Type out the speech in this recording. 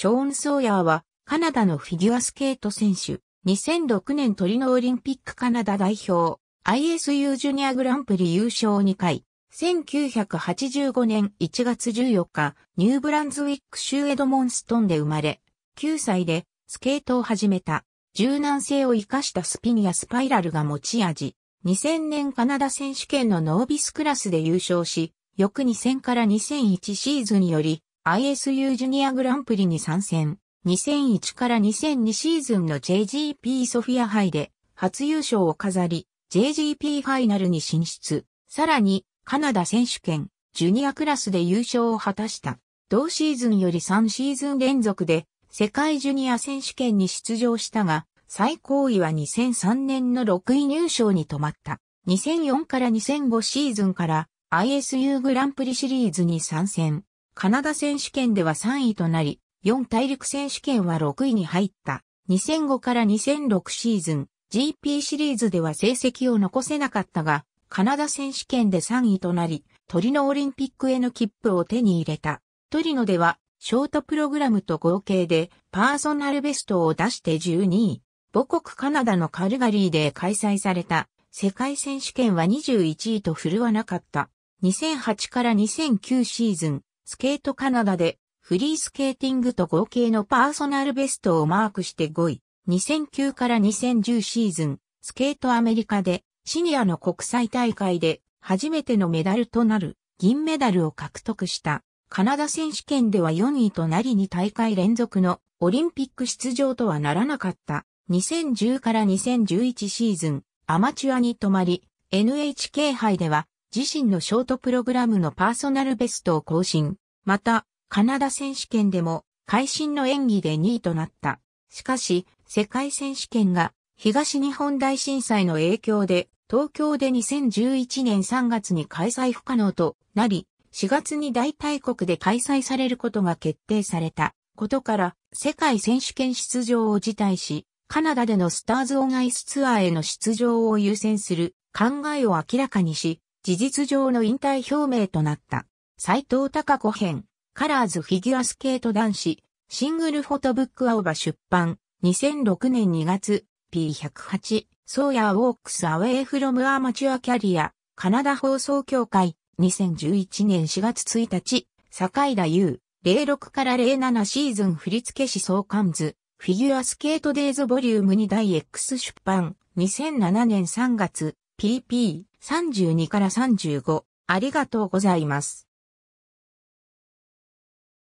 ショーン・ソーヤーは、カナダのフィギュアスケート選手、2006年トリノオリンピックカナダ代表、ISU ジュニアグランプリ優勝2回、1985年1月14日、ニューブランズウィック州エドモンストンで生まれ、9歳でスケートを始めた。柔軟性を活かしたスピンやスパイラルが持ち味。2000年カナダ選手権のノービスクラスで優勝し、翌2000から2001シーズンより ISU ジュニアグランプリに参戦。2001から2002シーズンの JGP ソフィア杯で初優勝を飾り、JGP ファイナルに進出。さらに、カナダ選手権、ジュニアクラスで優勝を果たした。同シーズンより3シーズン連続で、世界ジュニア選手権に出場したが、最高位は2003年の6位入賞に止まった。2004から2005シーズンから ISU グランプリシリーズに参戦。カナダ選手権では3位となり、4大陸選手権は6位に入った。2005から2006シーズン、GP シリーズでは成績を残せなかったが、カナダ選手権で3位となり、トリノオリンピックへの切符を手に入れた。トリノでは、ショートプログラムと合計でパーソナルベストを出して12位。母国カナダのカルガリーで開催された世界選手権は21位と振るわなかった。2008から2009シーズンスケートカナダでフリースケーティングと合計のパーソナルベストをマークして5位。2009から2010シーズン、スケートアメリカでシニアの国際大会で初めてのメダルとなる銀メダルを獲得した。カナダ選手権では4位となり2大会連続のオリンピック出場とはならなかった。2010から2011シーズン、アマチュアに止まり、NHK 杯では自身のショートプログラムのパーソナルベストを更新。また、カナダ選手権でも、会心の演技で2位となった。しかし、世界選手権が東日本大震災の影響で、東京で2011年3月に開催不可能となり、4月に大大国で開催されることが決定されたことから、世界選手権出場を辞退し、カナダでのスターズオンアイスツアーへの出場を優先する考えを明らかにし、事実上の引退表明となった。斎藤隆子編、カラーズフィギュアスケート男子、シングルフォトブック青葉出版、2006年2月、P108、ソーヤーウォークスアウェイフロムアマチュアキャリア、カナダ放送協会、2011年4月1日、坂井田優、06から07シーズン振付師相関図、フィギュアスケートデイズボリューム2大 X 出版、2007年3月、PP、32から35。ありがとうございます。